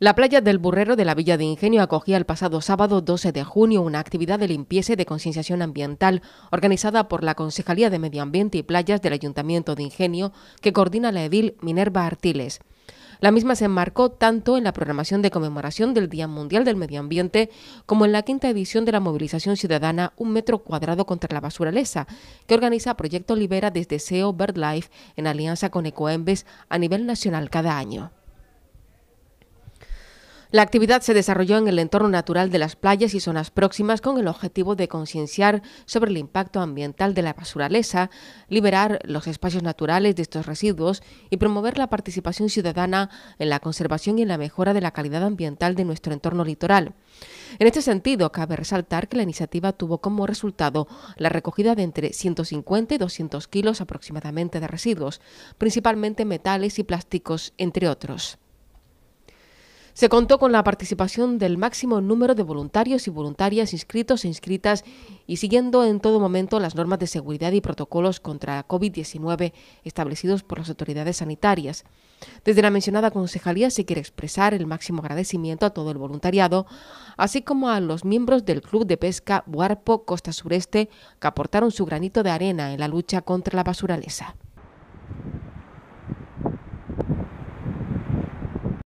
la playa del Burrero de la Villa de Ingenio acogía el pasado sábado 12 de junio una actividad de limpieza y de concienciación ambiental organizada por la Concejalía de Medio Ambiente y Playas del Ayuntamiento de Ingenio que coordina la edil Minerva Artiles. La misma se enmarcó tanto en la programación de conmemoración del Día Mundial del Medio Ambiente como en la quinta edición de la movilización ciudadana Un Metro Cuadrado contra la Basuralesa que organiza Proyecto Libera desde SEO BirdLife en alianza con Ecoembes a nivel nacional cada año. La actividad se desarrolló en el entorno natural de las playas y zonas próximas con el objetivo de concienciar sobre el impacto ambiental de la basuralesa, liberar los espacios naturales de estos residuos y promover la participación ciudadana en la conservación y en la mejora de la calidad ambiental de nuestro entorno litoral. En este sentido, cabe resaltar que la iniciativa tuvo como resultado la recogida de entre 150 y 200 kilos aproximadamente de residuos, principalmente metales y plásticos, entre otros. Se contó con la participación del máximo número de voluntarios y voluntarias inscritos e inscritas y siguiendo en todo momento las normas de seguridad y protocolos contra COVID-19 establecidos por las autoridades sanitarias. Desde la mencionada concejalía se quiere expresar el máximo agradecimiento a todo el voluntariado, así como a los miembros del Club de Pesca Buarpo Costa Sureste que aportaron su granito de arena en la lucha contra la basuraleza.